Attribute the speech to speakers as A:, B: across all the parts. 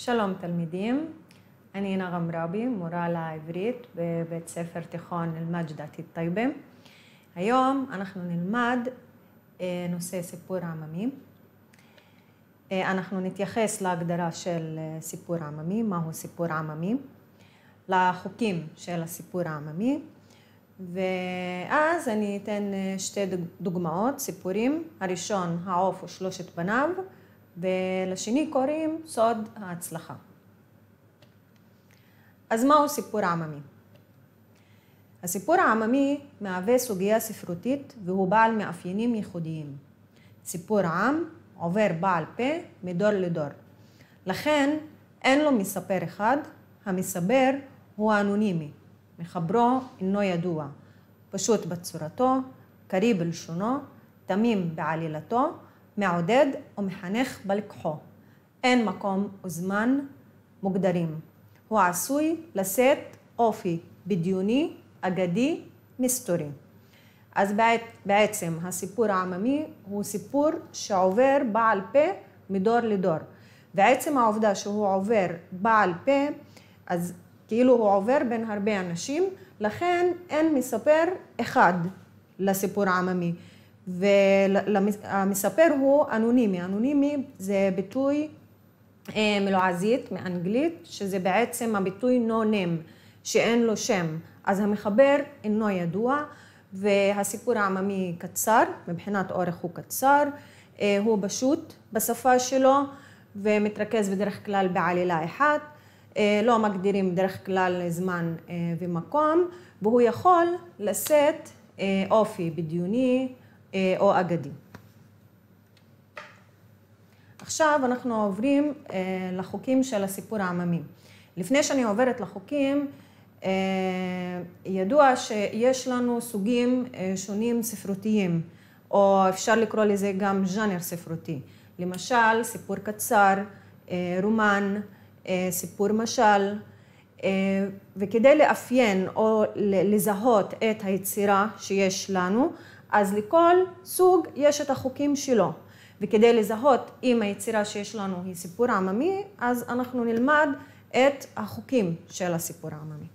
A: שלום תלמידים, אני נארה רמרבי, מורה לעברית בבית ספר תיכון אל-מג'דתי טייבה. היום אנחנו נלמד אה, נושא סיפור עממי. אה, אנחנו נתייחס להגדרה של אה, סיפור עממי, מהו סיפור עממי, לחוקים של הסיפור העממי, ואז אני אתן שתי דוגמאות, סיפורים. הראשון, העוף ושלושת בניו. ולשני קוראים סוד ההצלחה. אז מהו סיפור עממי? הסיפור העממי מהווה סוגיה ספרותית והוא בעל מאפיינים ייחודיים. סיפור עם עובר בעל פה מדור לדור. לכן אין לו מספר אחד, המספר הוא האנונימי, מחברו אינו ידוע, פשוט בצורתו, קריא בלשונו, תמים בעלילתו, מעודד ומחנך בלקחו. אין מקום וזמן מוגדרים. הוא עשוי לשאת אופי בדיוני, אגדי, מסתורי. אז בעצם הסיפור העממי הוא סיפור שעובר בעל פה מדור לדור. ועצם העובדה שהוא עובר בעל פה, אז כאילו הוא עובר בין הרבה אנשים, לכן אין מספר אחד לסיפור העממי. והמספר הוא אנונימי. אנונימי זה ביטוי אה, מלועזית, מאנגלית, שזה בעצם הביטוי no name, שאין לו שם. אז המחבר אינו ידוע, והסיפור העממי קצר, מבחינת אורך הוא קצר, אה, הוא פשוט בשפה שלו, ומתרכז בדרך כלל בעלילה אחת. אה, לא מגדירים בדרך כלל זמן ומקום, והוא יכול לשאת אופי בדיוני, אה, או אגדי. עכשיו אנחנו עוברים אה, לחוקים של הסיפור העממי. לפני שאני עוברת לחוקים, אה, ידוע שיש לנו סוגים שונים ספרותיים, או אפשר לקרוא לזה גם ז'אנר ספרותי. למשל, סיפור קצר, רומן, סיפור משל, וכדי לאפיין או לזהות את היצירה שיש לנו, אז לכל סוג יש את החוקים שלו. וכדי לזהות אם היצירה שיש לנו היא סיפור עממי, אז אנחנו נלמד את החוקים של הסיפור העממי.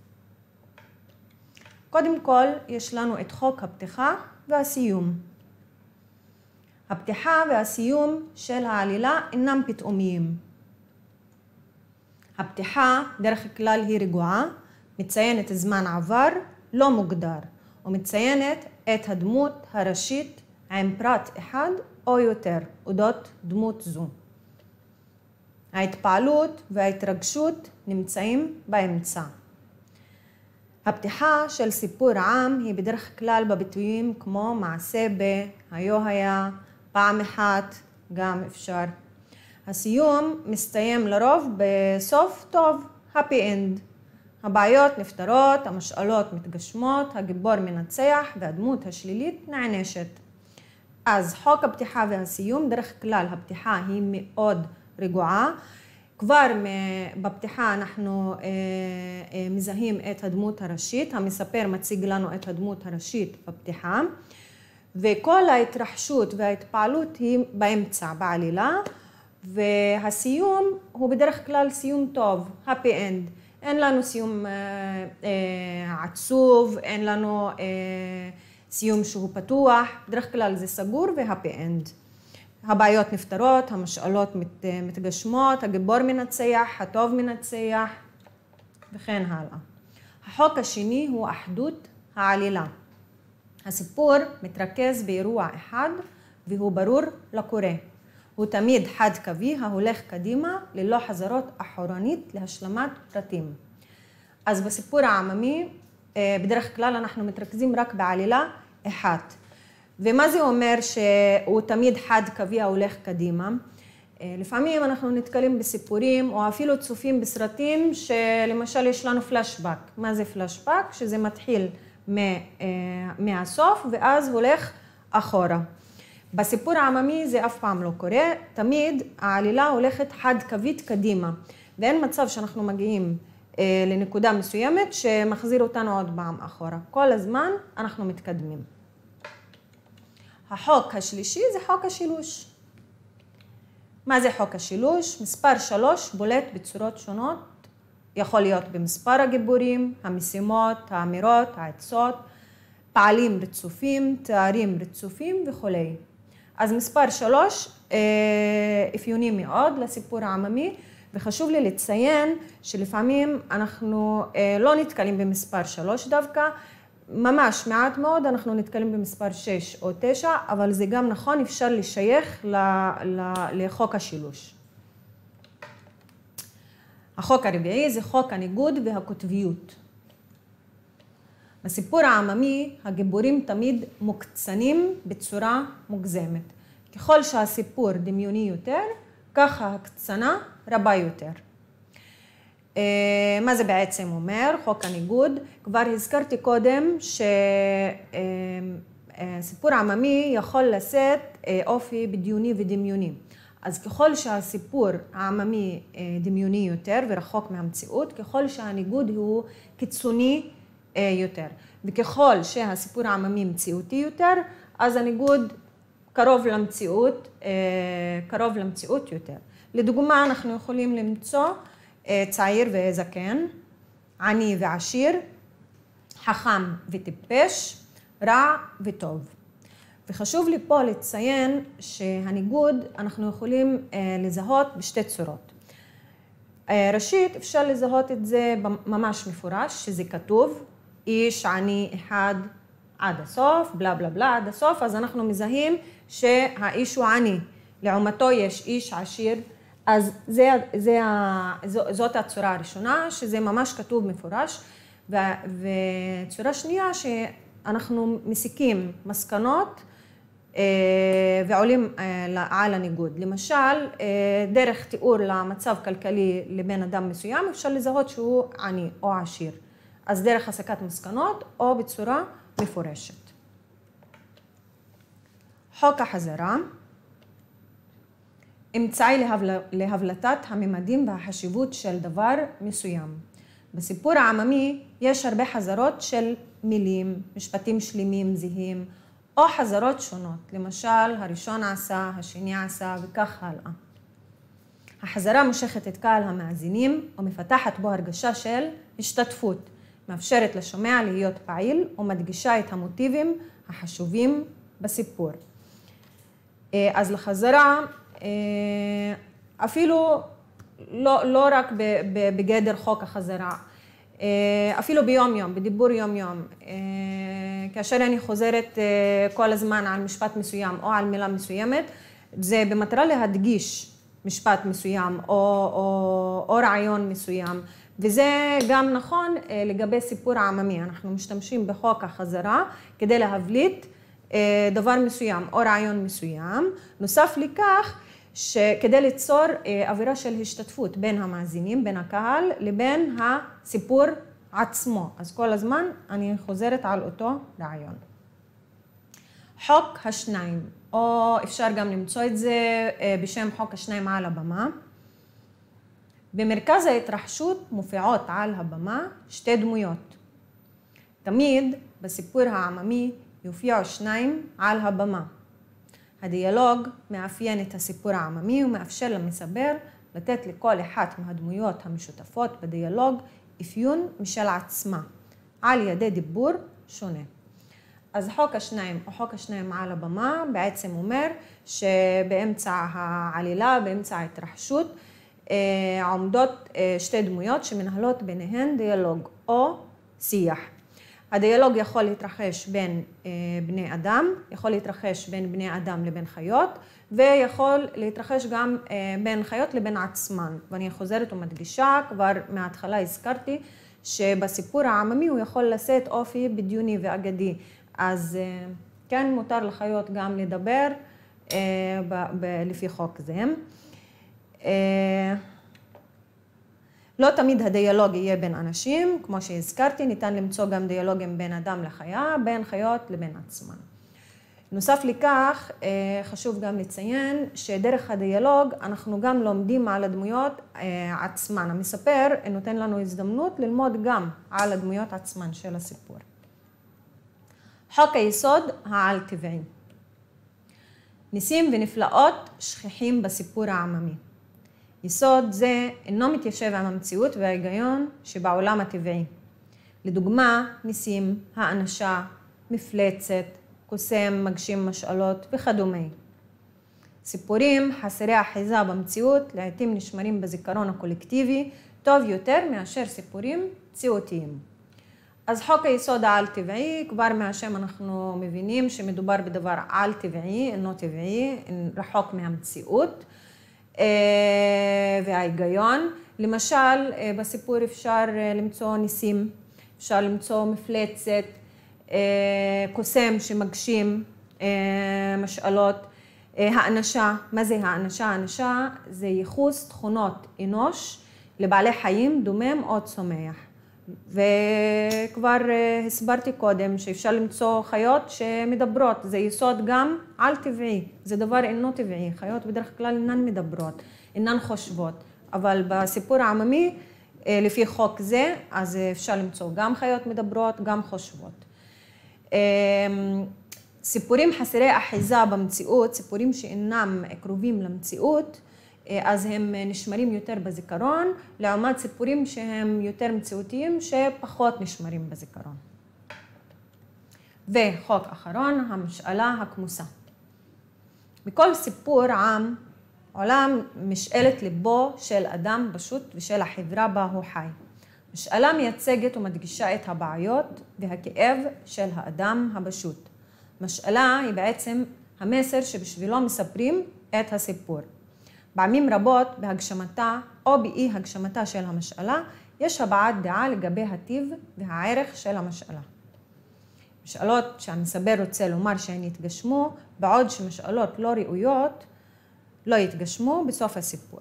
A: קודם כל, יש לנו את חוק הפתיחה והסיום. הפתיחה והסיום של העלילה אינם פתאומיים. הפתיחה דרך כלל היא רגועה, מציינת זמן עבר לא מוגדר, ומציינת את הדמות הראשית עם פרט אחד או יותר אודות דמות זו. ההתפעלות וההתרגשות נמצאים באמצע. הפתיחה של סיפור עם היא בדרך כלל בביטויים כמו מעשה ב, היו היה, פעם אחת, גם אפשר. הסיום מסתיים לרוב בסוף טוב, happy end. הבעיות נפתרות, המשאלות מתגשמות, הגיבור מנצח והדמות השלילית נענשת. אז חוק הפתיחה והסיום, דרך כלל הפתיחה היא מאוד רגועה. כבר בפתיחה אנחנו אה, אה, מזהים את הדמות הראשית, המספר מציג לנו את הדמות הראשית בפתיחה, וכל ההתרחשות וההתפעלות היא באמצע, בעלילה, והסיום הוא בדרך כלל סיום טוב, happy end. אין לנו סיום אה, אה, עצוב, אין לנו אה, סיום שהוא פתוח, בדרך כלל זה סגור והפי אנד. הבעיות נפתרות, המשאלות מת, אה, מתגשמות, הגיבור מנצח, הטוב מנצח וכן הלאה. החוק השני הוא אחדות העלילה. הסיפור מתרכז באירוע אחד והוא ברור לקורא. הוא תמיד חד-קווי ההולך קדימה ללא חזרות אחורנית להשלמת פרטים. אז בסיפור העממי אה, בדרך כלל אנחנו מתרכזים רק בעלילה אחת. ומה זה אומר שהוא תמיד חד-קווי ההולך קדימה? אה, לפעמים אנחנו נתקלים בסיפורים או אפילו צופים בסרטים שלמשל יש לנו פלשבק. מה זה פלשבק? שזה מתחיל אה, מהסוף ואז הולך אחורה. בסיפור העממי זה אף פעם לא קורה, תמיד העלילה הולכת חד-קווית קדימה, ואין מצב שאנחנו מגיעים אה, לנקודה מסוימת שמחזיר אותנו עוד פעם אחורה. כל הזמן אנחנו מתקדמים. החוק השלישי זה חוק השילוש. מה זה חוק השילוש? מספר שלוש בולט בצורות שונות, יכול להיות במספר הגיבורים, המשימות, האמירות, העצות, פעלים רצופים, תארים רצופים וכולי. אז מספר שלוש, אה, אפיוני מאוד לסיפור העממי, וחשוב לי לציין שלפעמים אנחנו אה, לא נתקלים במספר שלוש דווקא, ממש מעט מאוד אנחנו נתקלים במספר שש או תשע, אבל זה גם נכון, אפשר לשייך ל, ל, לחוק השילוש. החוק הרביעי זה חוק הניגוד והקוטביות. בסיפור העממי הגיבורים תמיד מוקצנים בצורה מוגזמת. ככל שהסיפור דמיוני יותר, ככה ההקצנה רבה יותר. אה, מה זה בעצם אומר? חוק הניגוד. כבר הזכרתי קודם שסיפור אה, אה, עממי יכול לשאת אופי בדיוני ודמיוני. אז ככל שהסיפור העממי דמיוני יותר ורחוק מהמציאות, ככל שהניגוד הוא קיצוני אה, יותר. וככל שהסיפור העממי מציאותי יותר, אז הניגוד קרוב למציאות, אה, קרוב למציאות יותר. לדוגמה, אנחנו יכולים למצוא אה, צעיר וזקן, עני ועשיר, חכם וטיפש, רע וטוב. וחשוב לי פה לציין שהניגוד אנחנו יכולים לזהות בשתי צורות. ראשית, אפשר לזהות את זה ממש מפורש, שזה כתוב, איש עני אחד עד הסוף, בלה בלה בלה עד הסוף, אז אנחנו מזהים שהאיש הוא עני. לעומתו יש איש עשיר, אז זה, זה, זו, זאת הצורה הראשונה, שזה ממש כתוב מפורש, ו, וצורה שנייה שאנחנו מסיקים מסקנות אה, ועולים אה, על הניגוד. למשל, אה, דרך תיאור למצב כלכלי לבן אדם מסוים, אפשר לזהות שהוא עני או עשיר. אז דרך הסקת מסקנות או בצורה מפורשת. חוק החזרה, אמצעי להבל... להבלטת הממדים והחשיבות של דבר מסוים. בסיפור העממי יש הרבה חזרות של מילים, משפטים שלמים זהים, או חזרות שונות, למשל הראשון עשה, השני עשה וכך הלאה. החזרה מושכת את קהל המאזינים ומפתחת בו הרגשה של השתתפות, מאפשרת לשומע להיות פעיל ומדגישה את המוטיבים החשובים בסיפור. אה, אז לחזרה, אה, אפילו לא, לא רק בגדר חוק החזרה, אה, אפילו ביום-יום, בדיבור יום-יום, כאשר אני חוזרת כל הזמן על משפט מסוים או על מילה מסוימת, זה במטרה להדגיש משפט מסוים או, או, או רעיון מסוים. וזה גם נכון אה, לגבי סיפור עממי, אנחנו משתמשים בחוק החזרה כדי להבליט אה, דבר מסוים או רעיון מסוים. נוסף לכך, שכדי ליצור אה, אווירה של השתתפות בין המאזינים, בין הקהל, לבין הסיפור עצמו. אז כל הזמן אני חוזרת על אותו רעיון. חוק השניים, או אפשר גם למצוא את זה בשם חוק השניים על הבמה. במרכז ההתרחשות מופיעות על הבמה שתי דמויות. תמיד בסיפור העממי יופיעו שניים על הבמה. הדיאלוג מאפיין את הסיפור העממי ומאפשר למספר לתת לכל אחת מהדמויות המשותפות בדיאלוג אפיון משל עצמה, על ידי דיבור שונה. אז חוק השניים, או חוק השניים על הבמה, בעצם אומר שבאמצע העלילה, באמצע ההתרחשות, אה, עומדות אה, שתי דמויות שמנהלות ביניהן דיאלוג או שיח. הדיאלוג יכול להתרחש בין אה, בני אדם, יכול להתרחש בין בני אדם לבין חיות, ויכול להתרחש גם בין חיות לבין עצמן. ואני חוזרת ומדגישה, כבר מההתחלה הזכרתי שבסיפור העממי הוא יכול לשאת אופי בדיוני ואגדי. אז כן, מותר לחיות גם לדבר לפי חוק זה. אה, לא תמיד הדיאלוג יהיה בין אנשים, כמו שהזכרתי, ניתן למצוא גם דיאלוגים בין אדם לחיה, בין חיות לבין עצמן. נוסף לכך, אה, חשוב גם לציין שדרך הדיאלוג אנחנו גם לומדים על הדמויות אה, עצמן. המספר נותן לנו הזדמנות ללמוד גם על הדמויות עצמן של הסיפור. חוק היסוד העל-טבעי. ניסים ונפלאות שכיחים בסיפור העממי. יסוד זה אינו מתיישב עם המציאות וההיגיון שבעולם הטבעי. לדוגמה, ניסים, האנשה, מפלצת, קוסם, מגשים משאלות וכדומה. סיפורים חסרי אחיזה במציאות לעתים נשמרים בזיכרון הקולקטיבי טוב יותר מאשר סיפורים מציאותיים. אז חוק היסוד העל-טבעי, כבר מהשם אנחנו מבינים שמדובר בדבר על-טבעי, אינו טבעי, רחוק מהמציאות. אה, וההיגיון. למשל, אה, בסיפור אפשר אה, למצוא ניסים, אפשר למצוא מפלצת, קוסם שמגשים משאלות, האנשה, מה זה האנשה? האנשה זה ייחוס תכונות אנוש לבעלי חיים דומם או צומח. וכבר אה, הסברתי קודם שאפשר למצוא חיות שמדברות, זה יסוד גם על טבעי, זה דבר אינו טבעי, חיות בדרך כלל אינן מדברות, אינן חושבות, אבל בסיפור העממי, אה, לפי חוק זה, אז אפשר למצוא גם חיות מדברות, גם חושבות. אמ, סיפורים חסרי אחיזה במציאות, סיפורים שאינם קרובים למציאות, אה, אז הם אה, נשמרים יותר בזיכרון, לעומת סיפורים שהם יותר מציאותיים, שפחות נשמרים בזיכרון. וחוק אחרון, המשאלה הכמוסה. מכל סיפור עם עולם משאלת ליבו של אדם פשוט ושל החברה בה הוא חי. משאלה מייצגת ומדגישה את הבעיות והכאב של האדם הפשוט. משאלה היא בעצם המסר שבשבילו מספרים את הסיפור. פעמים רבות בהגשמתה או באי הגשמתה של המשאלה, יש הבעת דעה לגבי הטיב והערך של המשאלה. משאלות שהמסבר רוצה לומר שהן יתגשמו, בעוד שמשאלות לא ראויות לא יתגשמו בסוף הסיפור.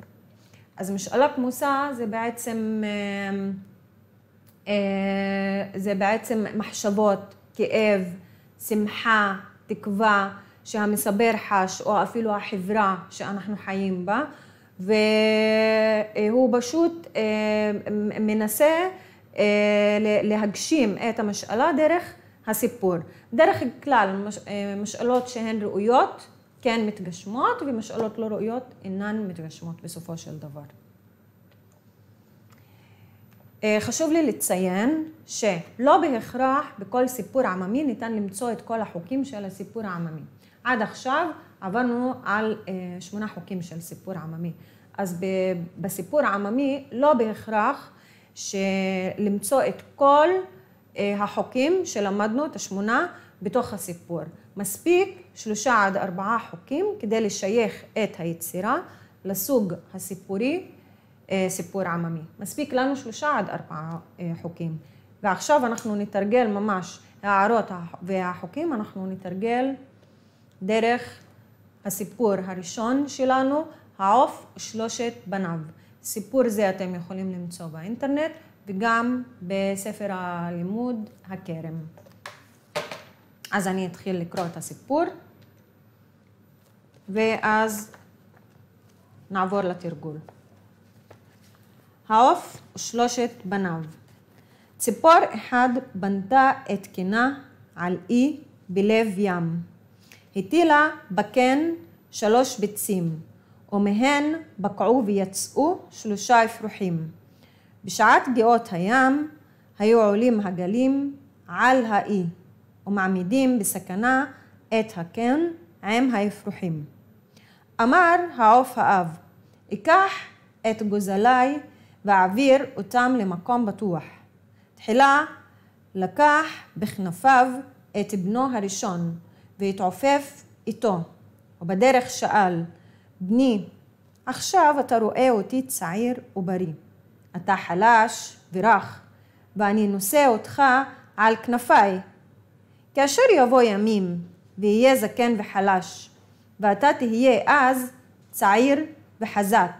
A: אז משאלה כמוסה זה בעצם, אמ, אה, זה בעצם מחשבות, כאב, שמחה, תקווה, שהמסבר חש, או אפילו החברה שאנחנו חיים בה, והוא פשוט אה, מנסה אה, להגשים את המשאלה דרך הסיפור. דרך כלל, אה, משאלות שהן ראויות כן מתגשמות, ומשאלות לא ראויות אינן מתגשמות בסופו של דבר. חשוב לי לציין שלא בהכרח בכל סיפור עממי ניתן למצוא את כל החוקים של הסיפור העממי. עד עכשיו עברנו על אה, שמונה חוקים של סיפור עממי. אז בסיפור עממי לא בהכרח שלמצוא את כל אה, החוקים שלמדנו, את השמונה, בתוך הסיפור. מספיק שלושה עד ארבעה חוקים כדי לשייך את היצירה לסוג הסיפורי, אה, סיפור עממי. מספיק לנו שלושה עד ארבעה חוקים. ועכשיו אנחנו נתרגל ממש, הערות והחוקים, אנחנו נתרגל דרך הסיפור הראשון שלנו, העוף שלושת בניו. סיפור זה אתם יכולים למצוא באינטרנט וגם בספר הלימוד הכרם. אז אני אתחיל לקרוא את הסיפור ואז נעבור לתרגול. העוף שלושת בניו. ציפור אחד בנתה את קינה על אי בלב ים. הטילה בקן שלוש ביצים, ומהן בקעו ויצאו שלושה אפרוחים. בשעת גאות הים היו עולים הגלים על האי, ומעמידים בסכנה את הקן עם האפרוחים. אמר העוף האב, אקח את גוזלי ואעביר אותם למקום בטוח. תחילה לקח בכנפיו את בנו הראשון, והתעופף איתו, ובדרך שאל, בני, עכשיו אתה רואה אותי צעיר ובריא. אתה חלש ורך, ואני נושא אותך על כנפיי. כאשר יבוא ימים ויהיה זקן וחלש, ואתה תהיה אז צעיר וחזק,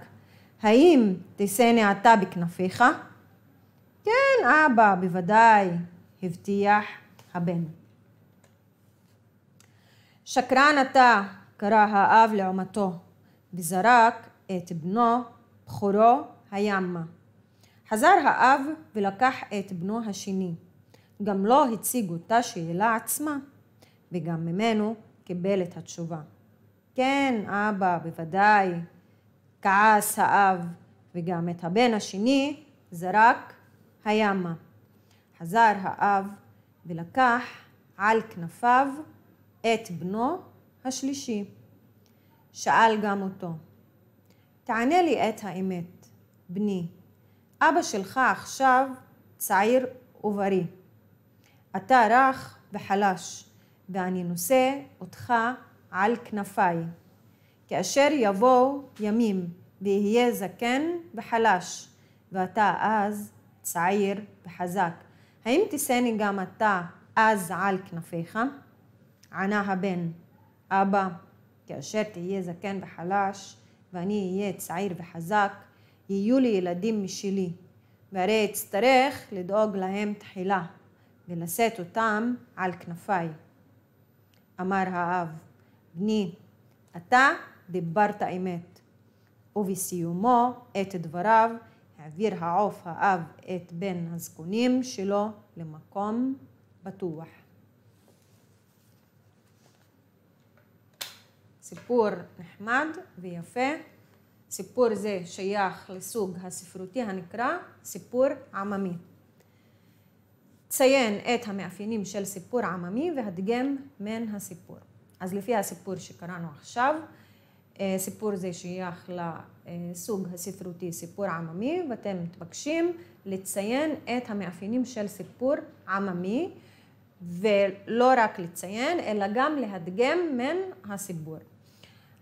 A: האם תשאני אתה בכנפיך? כן, אבא, בוודאי, הבטיח הבן. שקרן אתה, קרא האב לעומתו, וזרק את בנו, בחורו הימה. חזר האב ולקח את בנו השני. גם לו לא הציג אותה שאלה עצמה, וגם ממנו קיבל את התשובה. כן, אבא, בוודאי. כעס האב, וגם את הבן השני זרק הימה. חזר האב ולקח על כנפיו את בנו השלישי. שאל גם אותו, תענה לי את האמת, בני, אבא שלך עכשיו צעיר ובריא. אתה רך וחלש, ואני נושא אותך על כנפיי. כאשר יבואו ימים ויהיה זקן וחלש, ואתה אז צעיר וחזק. האם תישאני גם אתה אז על כנפיך? ענה הבן, אבא, כאשר תהיה זקן וחלש, ואני אהיה צעיר וחזק, יהיו לי ילדים משלי, והרי אצטרך לדאוג להם תחילה, ולשאת אותם על כנפיי. אמר האב, בני, אתה דיברת אמת. ובסיומו את דבריו העביר העוף האב את בן הזקונים שלו למקום בטוח. סיפור נחמד ויפה. סיפור זה שייך לסוג הספרותי הנקרא סיפור עממי. ציין את המאפיינים של סיפור עממי והדגם מן הסיפור. אז לפי הסיפור שקראנו עכשיו, אה, סיפור זה שייך לסוג הספרותי סיפור עממי, ואתם מתבקשים לציין את המאפיינים של סיפור עממי, ולא רק לציין, אלא גם להדגם מן הסיפור.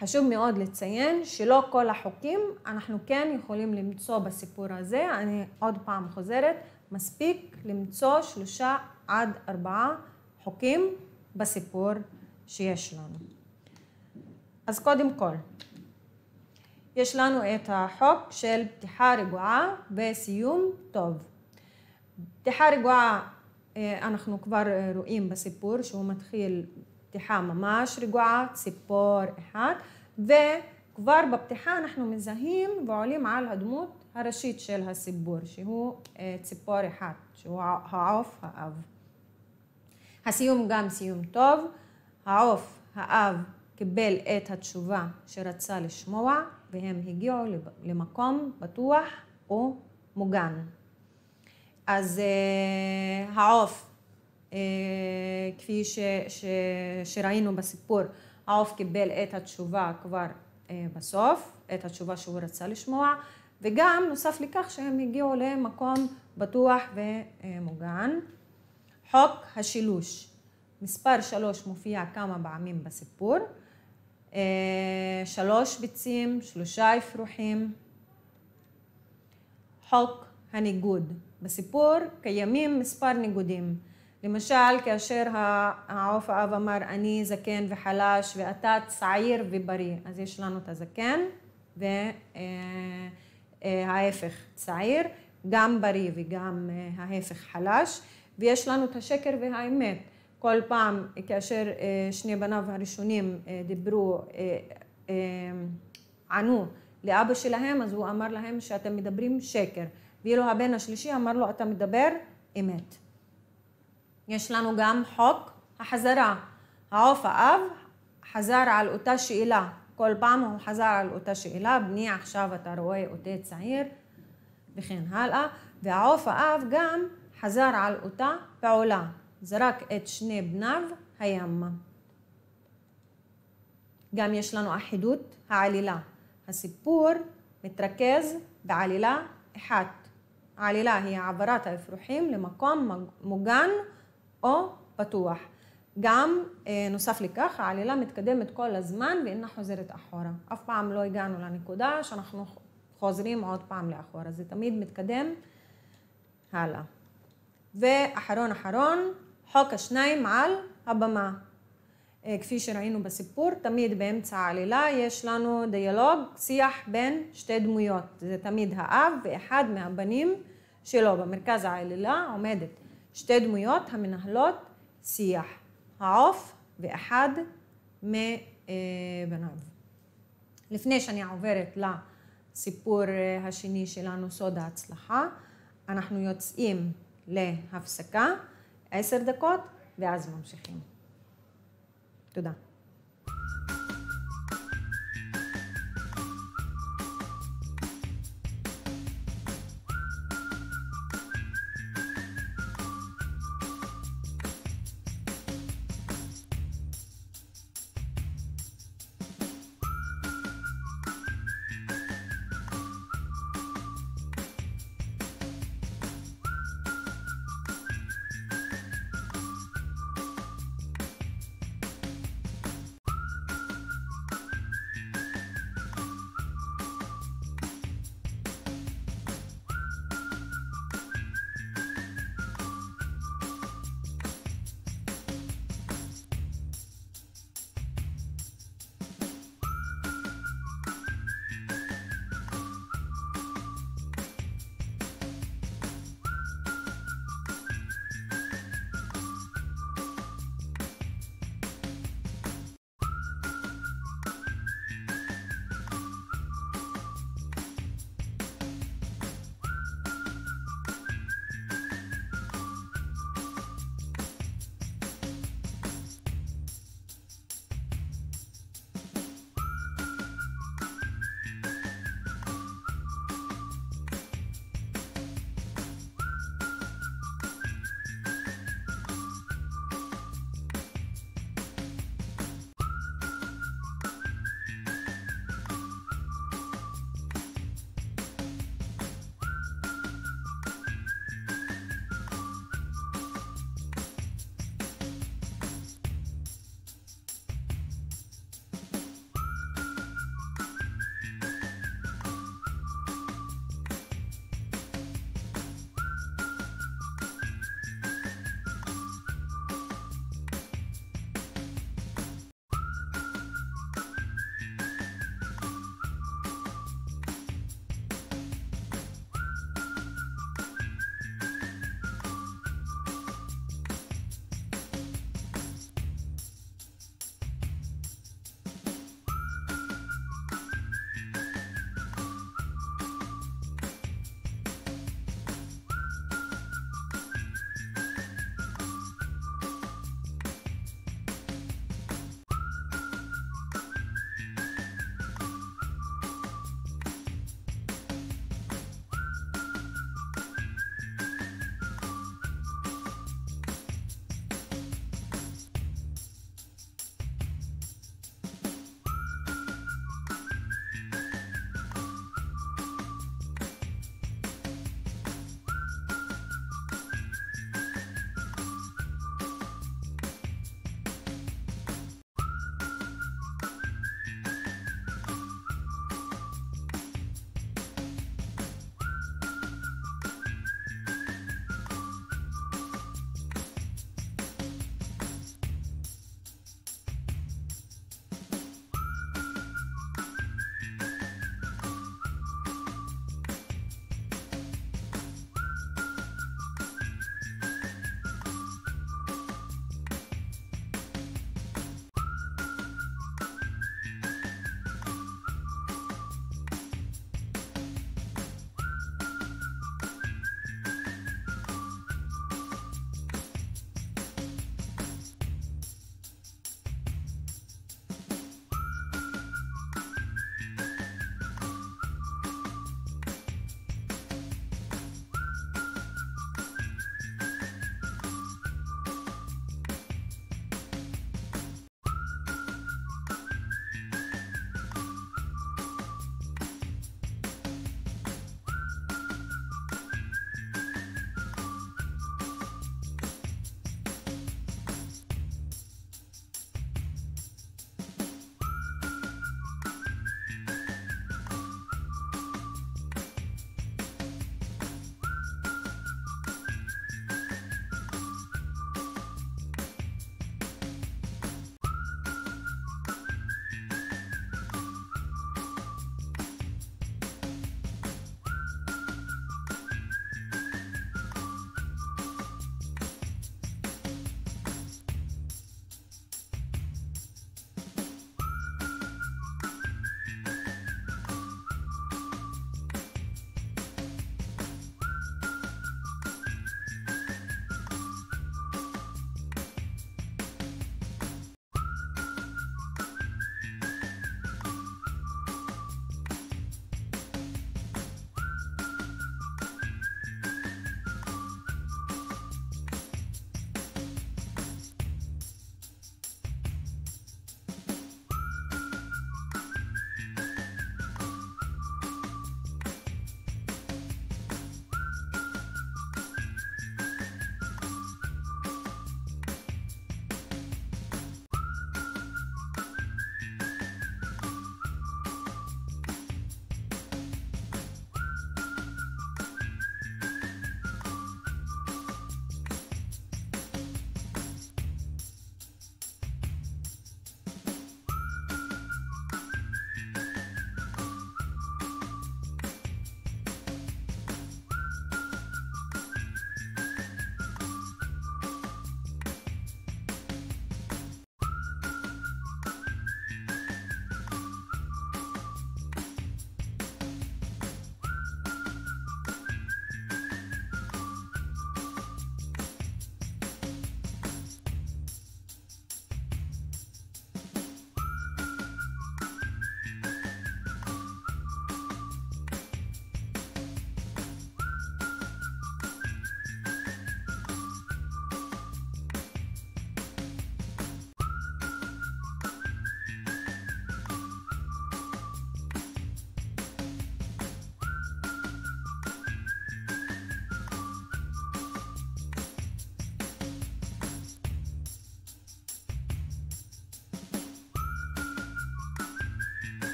A: חשוב מאוד לציין שלא כל החוקים אנחנו כן יכולים למצוא בסיפור הזה, אני עוד פעם חוזרת, מספיק למצוא שלושה עד ארבעה חוקים בסיפור שיש לנו. אז קודם כל, יש לנו את החוק של פתיחה רגועה וסיום טוב. פתיחה רגועה אה, אנחנו כבר אה, רואים בסיפור שהוא מתחיל פתיחה ממש רגועה, ציפור אחד, וכבר בפתיחה אנחנו מזהים ועולים על הדמות הראשית של הסיפור, שהוא אה, ציפור אחד, שהוא העוף האב. הסיום גם סיום טוב, העוף האב קיבל את התשובה שרצה לשמוע, והם הגיעו למקום בטוח ומוגן. מוגן. אז אה, העוף אה, כפי ש, ש, שראינו בסיפור, העוף קיבל את התשובה כבר אה, בסוף, את התשובה שהוא רצה לשמוע, וגם נוסף לכך שהם הגיעו למקום בטוח ומוגן. חוק השילוש, מספר שלוש מופיע כמה פעמים בסיפור, אה, שלוש ביצים, שלושה אפרוחים. חוק הניגוד, בסיפור קיימים מספר ניגודים. למשל, כאשר העוף האב אמר, אני זקן וחלש ואתה צעיר ובריא, אז יש לנו את הזקן, וההפך אה, אה, צעיר, גם בריא וגם אה, ההפך חלש, ויש לנו את השקר והאמת. כל פעם כאשר שני בניו הראשונים דיברו, ענו לאבא שלהם, אז הוא אמר להם שאתם מדברים שקר, ואילו הבן השלישי אמר לו, אתה מדבר אמת. יש לנו גם חוק החזרה. העוף האב חזר על אותה שאלה, כל פעם הוא חזר על אותה שאלה, בני עכשיו אתה רואה אותי צעיר וכן הלאה, והעוף האב גם חזר על אותה פעולה, זרק את שני בניו הימה. גם יש לנו אחידות העלילה. הסיפור מתרכז בעלילה אחת. העלילה היא העברת האפרוחים למקום מוגן או פתוח. גם אה, נוסף לכך, העלילה מתקדמת כל הזמן ואינה חוזרת אחורה. אף פעם לא הגענו לנקודה שאנחנו חוזרים עוד פעם לאחורה. זה תמיד מתקדם הלאה. ואחרון אחרון, חוק השניים על הבמה. אה, כפי שראינו בסיפור, תמיד באמצע העלילה יש לנו דיאלוג, שיח בין שתי דמויות. זה תמיד האב ואחד מהבנים שלו. במרכז העלילה עומדת שתי דמויות המנהלות שיח, העוף ואחד מבניו. לפני שאני עוברת לסיפור השני שלנו, סוד ההצלחה, אנחנו יוצאים להפסקה, עשר דקות, ואז ממשיכים. תודה.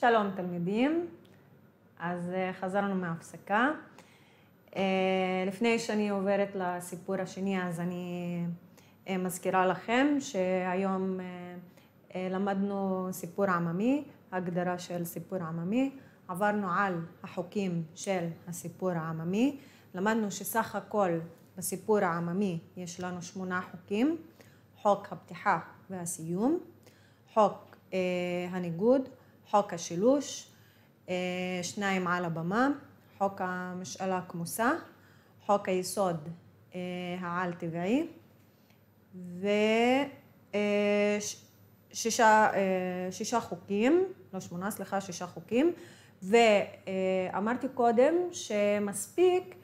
A: שלום תלמידים, אז אה, חזרנו מההפסקה. אה, לפני שאני עוברת לסיפור השני, אז אני אה, מזכירה לכם שהיום למדנו סיפור עממי, הגדרה של סיפור עממי, עברנו על החוקים של הסיפור העממי, למדנו שסך הכל בסיפור העממי יש לנו שמונה חוקים, חוק הפתיחה והסיום, חוק הניגוד, חוק השילוש, אה, שניים על הבמה, חוק המשאלה כמוסה, חוק היסוד אה, העל-טבעי, ושישה אה, חוקים, לא שמונה, סליחה, שישה חוקים, ואמרתי קודם שמספיק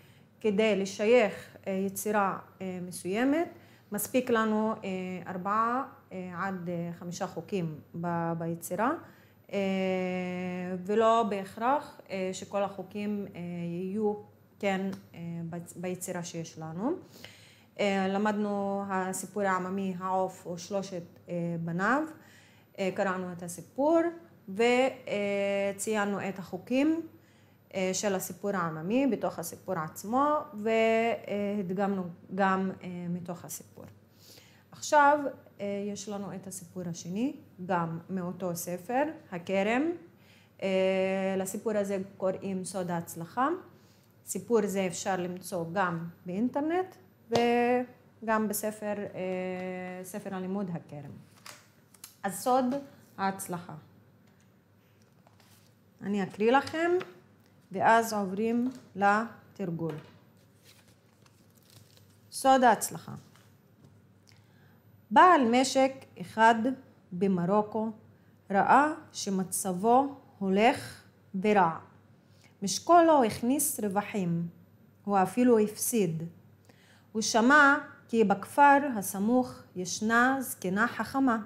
A: כדי לשייך יצירה מסוימת, מספיק לנו ארבעה עד חמישה חוקים ביצירה. אה, ולא בהכרח אה, שכל החוקים אה, יהיו כן ביצירה שיש לנו. למדנו הסיפור העממי, העוף ושלושת בניו, קראנו את הסיפור וציינו את החוקים של הסיפור העממי בתוך הסיפור עצמו והדגמנו גם מתוך הסיפור. עכשיו אה, יש לנו את הסיפור השני, גם מאותו ספר, הכרם. אה, לסיפור הזה קוראים סוד ההצלחה. סיפור זה אפשר למצוא גם באינטרנט וגם בספר אה, ספר הלימוד הכרם. אז סוד ההצלחה. אני אקריא לכם ואז עוברים לתרגול. סוד ההצלחה בעל משק אחד במרוקו ראה שמצבו הולך ורע. משקו לא הכניס רווחים, הוא אפילו הפסיד. הוא שמע כי בכפר הסמוך ישנה זקנה חכמה.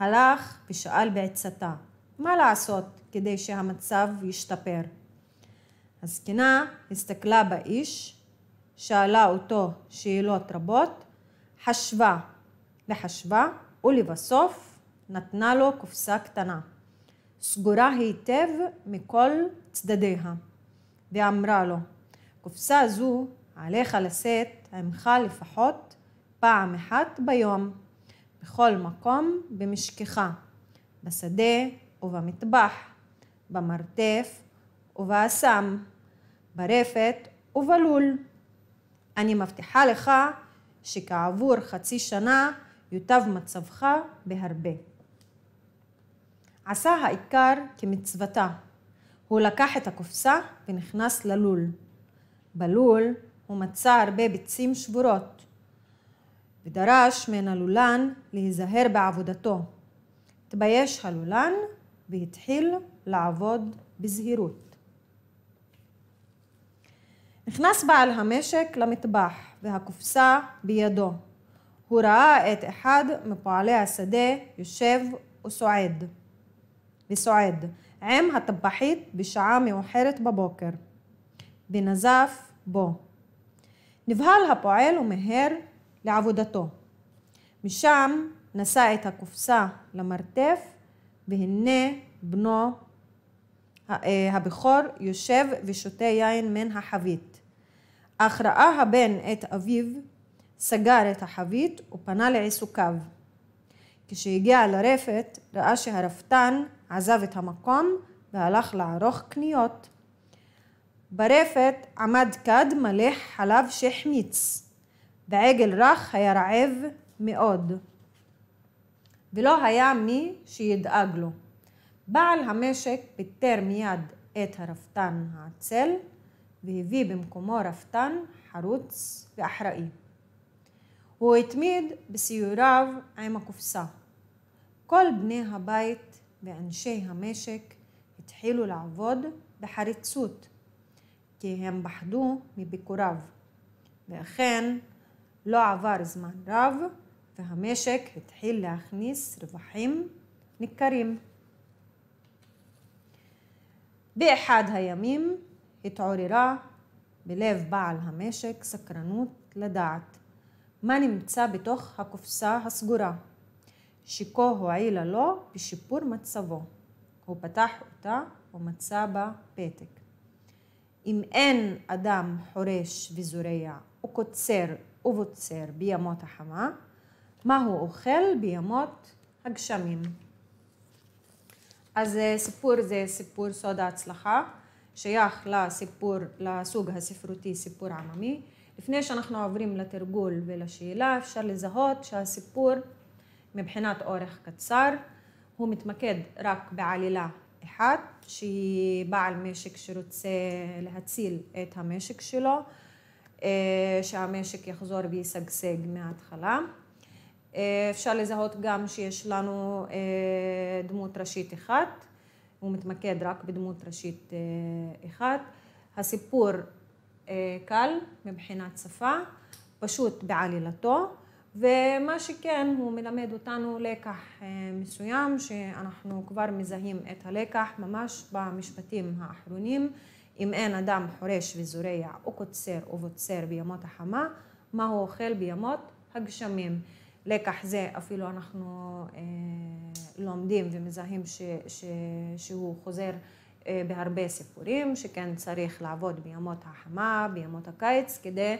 A: הלך ושאל בעצתה, מה לעשות כדי שהמצב ישתפר? הזקנה הסתכלה באיש, שאלה אותו שאלות רבות, חשבה וחשבה, ולבסוף נתנה לו קופסה קטנה, סגורה היטב מכל צדדיה, ואמרה לו, קופסה זו עליך לשאת עמך לפחות פעם אחת ביום, בכל מקום במשכך, בשדה ובמטבח, במרתף ובאסם, ברפת ובלול. אני מבטיחה לך שכעבור חצי שנה יוטב מצבך בהרבה. עשה העיקר כמצוותה. הוא לקח את הקופסה ונכנס ללול. בלול הוא מצא הרבה ביצים שבורות, ודרש מן הלולן להיזהר בעבודתו. התבייש הלולן והתחיל לעבוד בזהירות. נכנס בעל המשק למטבח והקופסה בידו. הוא ראה את אחד מפועלי השדה יושב וסועד, וסועד עם הטבחית בשעה מאוחרת בבוקר. ונזף בו. נבהל הפועל ומהר לעבודתו. משם נשא את הקופסה למרתף, והנה בנו אה, הבכור יושב ושותה יין מן החבית. אך ראה הבן את אביו סגר את החבית ופנה לעיסוקיו. כשהגיע לרפת, ראה שהרפתן עזב את המקום והלך לערוך קניות. ברפת עמד כד מלא חלב שהחמיץ, ועגל רך היה רעב מאוד, ולא היה מי שידאג לו. בעל המשק פיטר מיד את הרפתן העצל, והביא במקומו רפתן חרוץ ואחראי. הוא התמיד בסיוריו עם הקופסה. כל בני הבית ואנשי המשק התחילו לעבוד בחריצות, כי הם פחדו מביקוריו. ואכן, לא עבר זמן רב, והמשק התחיל להכניס רווחים ניכרים. באחד הימים התעוררה בלב בעל המשק סקרנות לדעת מה נמצא בתוך הקופסה הסגורה, שכה הועילה לו בשיפור מצבו. הוא פתח אותה ומצא בה פתק. אם אין אדם חורש וזורע, וקוצר ובוצר בימות החמה, מה הוא אוכל בימות הגשמים. אז אה, סיפור זה סיפור סוד ההצלחה, שייך לסיפור, לסוג הספרותי סיפור עממי, לפני שאנחנו עוברים לתרגול ולשאלה, אפשר לזהות שהסיפור מבחינת אורך קצר, הוא מתמקד רק בעלילה אחת, שהיא בעל משק שרוצה להציל את המשק שלו, אה, שהמשק יחזור וישגשג מההתחלה. אה, אפשר לזהות גם שיש לנו אה, דמות ראשית אחת, הוא מתמקד רק בדמות ראשית אחת. הסיפור קל מבחינת שפה, פשוט בעלילתו, ומה שכן, הוא מלמד אותנו לקח אה, מסוים, שאנחנו כבר מזהים את הלקח ממש במשפטים האחרונים. אם אין אדם חורש וזורע או קוצר או בוצר בימות החמה, מה הוא אוכל בימות הגשמים. לקח זה אפילו אנחנו אה, לומדים ומזהים ש, ש, שהוא חוזר אה, בהרבה סיפורים, שכן צריך לעבוד בימות החמה, בימות הקיץ, כדי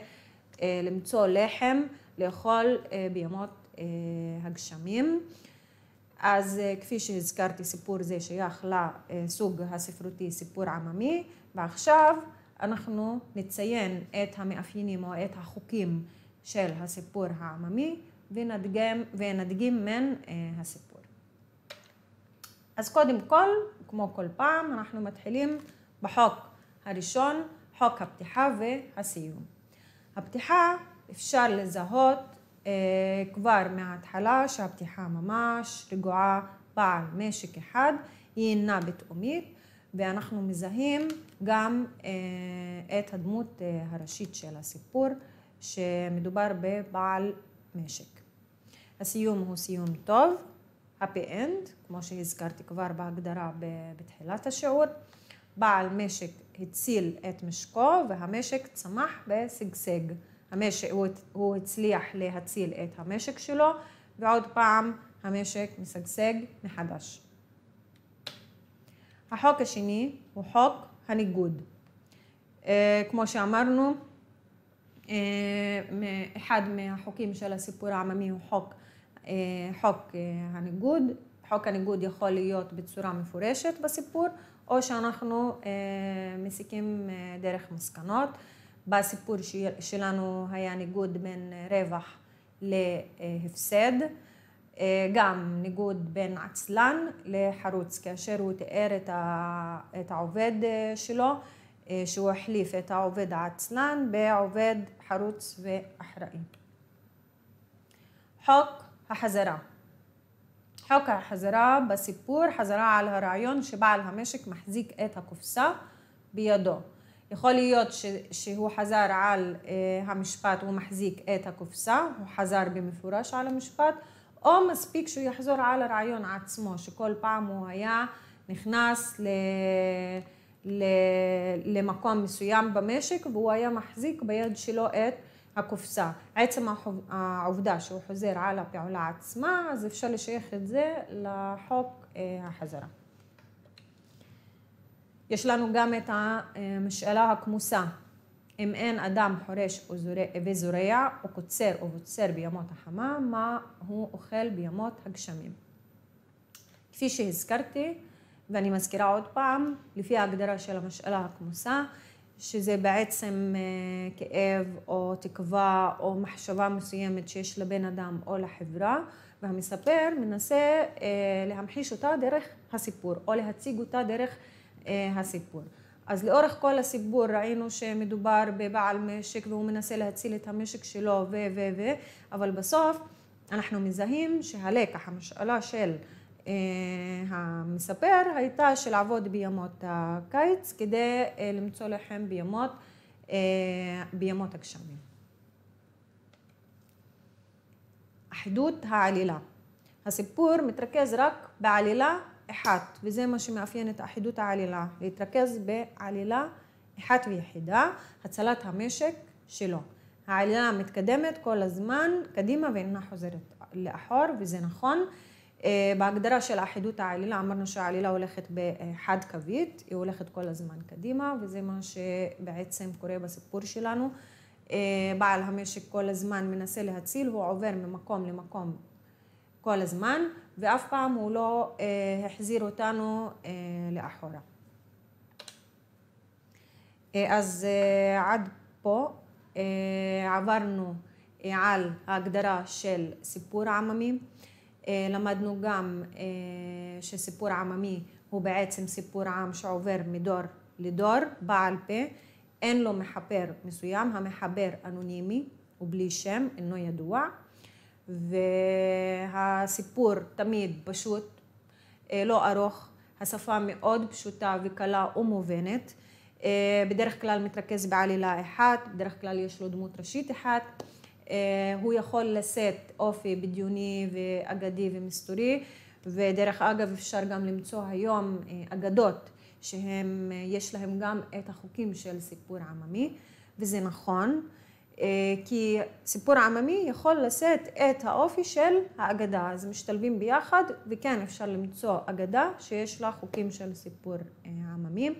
A: אה, למצוא לחם לאכול אה, בימות הגשמים. אז כפי שהזכרתי, סיפור זה שייך לסוג הספרותי סיפור עממי, ועכשיו אנחנו נציין את המאפיינים או את החוקים של הסיפור העממי ונדגים, ונדגים מן הסיפור. אז קודם כל, כמו כל פעם, אנחנו מתחילים בחוק הראשון, חוק הפתיחה והסיום. הפתיחה, אפשר לזהות אה, כבר מההתחלה שהפתיחה ממש רגועה בעל משק אחד, היא אינה בתאומית, ואנחנו מזהים גם אה, את הדמות אה, הראשית של הסיפור, שמדובר בבעל משק. הסיום הוא סיום טוב, happy end, כמו שהזכרתי כבר בהגדרה בתחילת השיעור. בעל משק הציל את משקו והמשק צמח בשגשג. המשק, הוא, הוא הצליח להציל את המשק שלו, ועוד פעם המשק משגשג מחדש. החוק השני הוא חוק הניגוד. Uh, כמו שאמרנו, uh, אחד מהחוקים של הסיפור העממי הוא חוק אה, חוק אה, הניגוד. חוק הניגוד יכול להיות בצורה מפורשת בסיפור, או שאנחנו אה, מסיקים דרך מסקנות. בסיפור שלנו היה ניגוד בין רווח להפסד, גם ניגוד בין עצלן לחרוץ, כאשר הוא תיאר את העובד שלו, שהוא החליף את העובד העצלן בעובד חרוץ ואחראי. חוק החזרה. חוק החזרה בסיפור חזרה על הרעיון שבעל המשק מחזיק את הקופסה בידו. יכול להיות ש, שהוא חזר על אה, המשפט, הוא מחזיק את הקופסה, הוא חזר במפורש על המשפט, או מספיק שהוא יחזור על הרעיון עצמו, שכל פעם הוא היה נכנס ל, ל, למקום מסוים במשק והוא היה מחזיק ביד שלו את הקופסה. עצם העובדה שהוא חוזר על הפעולה עצמה, אז אפשר לשייך את זה לחוק אה, החזרה. יש לנו גם את המשאלה הכמוסה, אם אין אדם חורש וזורע, או קוצר או בוצר בימות החמה, מה הוא אוכל בימות הגשמים. כפי שהזכרתי, ואני מזכירה עוד פעם, לפי ההגדרה של המשאלה הכמוסה, שזה בעצם אה, כאב או תקווה או מחשבה מסוימת שיש לבן אדם או לחברה, והמספר מנסה אה, להמחיש אותה דרך הסיפור, או להציג אותה דרך אה, הסיפור. אז לאורך כל הסיפור ראינו שמדובר בבעל משק והוא מנסה להציל את המשק שלו ו... ו... ו... אבל בסוף אנחנו מזהים שהלקח, המשאלה של המספר הייתה של לעבוד בימות הקיץ כדי אה, למצוא לחם בימות, אה, בימות הגשמים. חידוד העלילה. הסיפור מתרכז רק בעלילה אחת, וזה מה שמאפיין את אחידות העלילה, להתרכז בעלילה אחת ויחידה, הצלת המשק שלו. העלילה מתקדמת כל הזמן קדימה ואינה חוזרת לאחור, וזה נכון. אה, בהגדרה של האחידות העלילה אמרנו שהעלילה הולכת בחד קווית, היא הולכת כל הזמן קדימה, וזה מה שבעצם קורה בסיפור שלנו. אה, בעל המשק כל הזמן מנסה להציל, הוא עובר ממקום למקום כל הזמן, ואף פעם הוא לא אה, החזיר אותנו לאחורה. אז עד פה עברנו על ההגדרה של סיפור עממי. אה, למדנו גם אה, שסיפור עממי הוא בעצם סיפור עם שעובר מדור לדור, בעל פה, אין לו מחבר מסוים, המחבר אנונימי, ובלי שם, אינו ידוע, והסיפור תמיד פשוט, אה, לא ארוך, השפה מאוד פשוטה וקלה ומובנת. בדרך כלל מתרכז בעלילה אחת, בדרך כלל יש לו דמות ראשית אחת. אה, הוא יכול לשאת אופי בדיוני ואגדי ומסתורי, ודרך אגב אפשר גם למצוא היום אה, אגדות שהם, אה, יש להם גם את החוקים של סיפור עממי, וזה נכון, כי סיפור עממי יכול לשאת את האופי של האגדה, אז משתלבים ביחד, וכן אפשר למצוא אגדה שיש לה חוקים של סיפור עממי.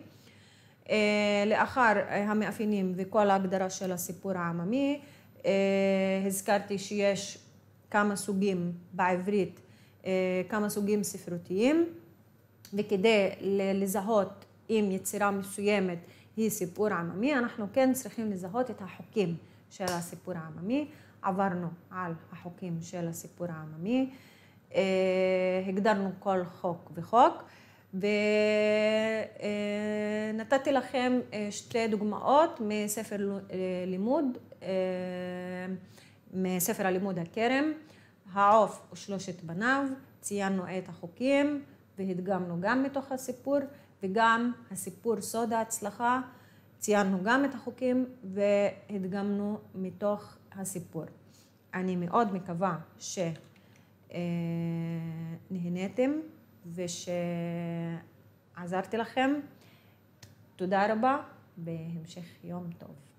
A: לאחר המאפיינים וכל ההגדרה של הסיפור העממי, אה, הזכרתי שיש כמה סוגים בעברית, אה, כמה סוגים ספרותיים, וכדי לזהות אם יצירה מסוימת היא סיפור עממי, אנחנו כן צריכים לזהות את החוקים של הסיפור העממי. עברנו על החוקים של הסיפור העממי, אה, הגדרנו כל חוק וחוק. ונתתי לכם אה, שתי דוגמאות מספר אה, לימוד, אה, מספר הלימוד הכרם, העוף ושלושת בניו, ציינו את החוקים והדגמנו גם מתוך הסיפור וגם הסיפור סוד ההצלחה, ציינו גם את החוקים והדגמנו מתוך הסיפור. אני מאוד מקווה שנהניתם. ושעזרתי לכם. תודה רבה, בהמשך יום טוב.